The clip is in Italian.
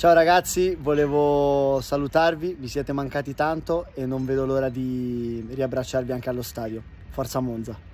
Ciao ragazzi, volevo salutarvi, vi siete mancati tanto e non vedo l'ora di riabbracciarvi anche allo stadio. Forza Monza!